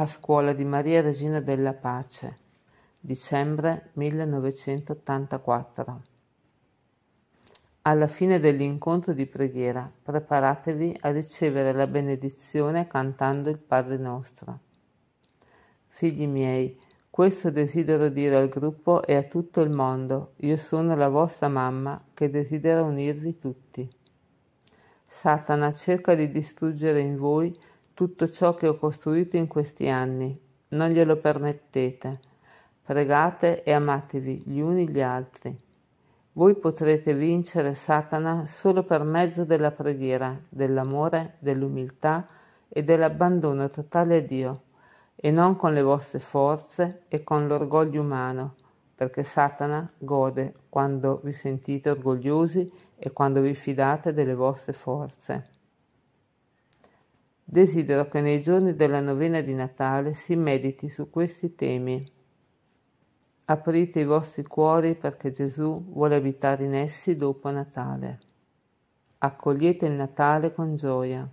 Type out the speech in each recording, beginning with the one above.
a scuola di Maria Regina della Pace, dicembre 1984. Alla fine dell'incontro di preghiera preparatevi a ricevere la benedizione cantando il Padre nostro. Figli miei, questo desidero dire al gruppo e a tutto il mondo, io sono la vostra mamma che desidera unirvi tutti. Satana cerca di distruggere in voi tutto ciò che ho costruito in questi anni. Non glielo permettete. Pregate e amatevi gli uni gli altri. Voi potrete vincere Satana solo per mezzo della preghiera, dell'amore, dell'umiltà e dell'abbandono totale a Dio, e non con le vostre forze e con l'orgoglio umano, perché Satana gode quando vi sentite orgogliosi e quando vi fidate delle vostre forze. Desidero che nei giorni della novena di Natale si mediti su questi temi. Aprite i vostri cuori perché Gesù vuole abitare in essi dopo Natale. Accogliete il Natale con gioia.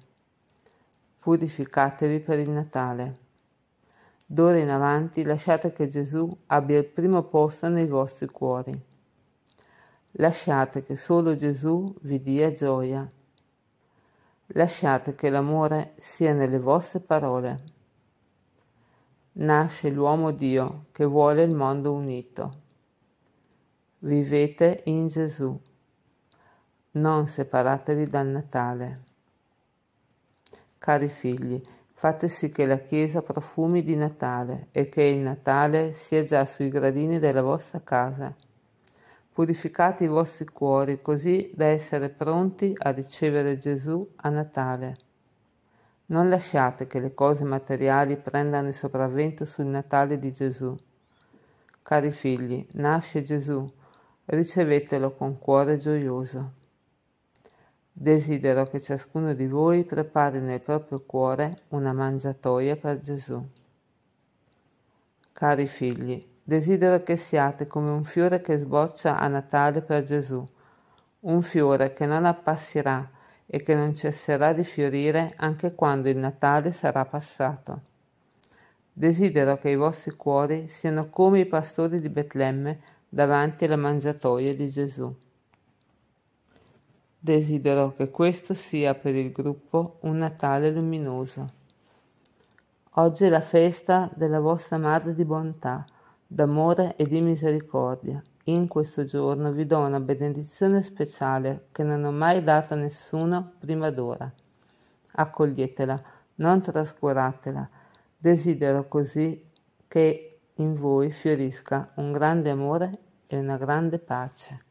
Purificatevi per il Natale. D'ora in avanti lasciate che Gesù abbia il primo posto nei vostri cuori. Lasciate che solo Gesù vi dia gioia. Lasciate che l'amore sia nelle vostre parole. Nasce l'uomo Dio che vuole il mondo unito. Vivete in Gesù. Non separatevi dal Natale. Cari figli, fate sì che la Chiesa profumi di Natale e che il Natale sia già sui gradini della vostra casa purificate i vostri cuori così da essere pronti a ricevere Gesù a Natale. Non lasciate che le cose materiali prendano il sopravvento sul Natale di Gesù. Cari figli, nasce Gesù, ricevetelo con cuore gioioso. Desidero che ciascuno di voi prepari nel proprio cuore una mangiatoia per Gesù. Cari figli, Desidero che siate come un fiore che sboccia a Natale per Gesù, un fiore che non appassirà e che non cesserà di fiorire anche quando il Natale sarà passato. Desidero che i vostri cuori siano come i pastori di Betlemme davanti alla mangiatoia di Gesù. Desidero che questo sia per il gruppo un Natale luminoso. Oggi è la festa della vostra Madre di Bontà d'amore e di misericordia. In questo giorno vi do una benedizione speciale che non ho mai dato a nessuno prima d'ora. Accoglietela, non trascuratela. Desidero così che in voi fiorisca un grande amore e una grande pace.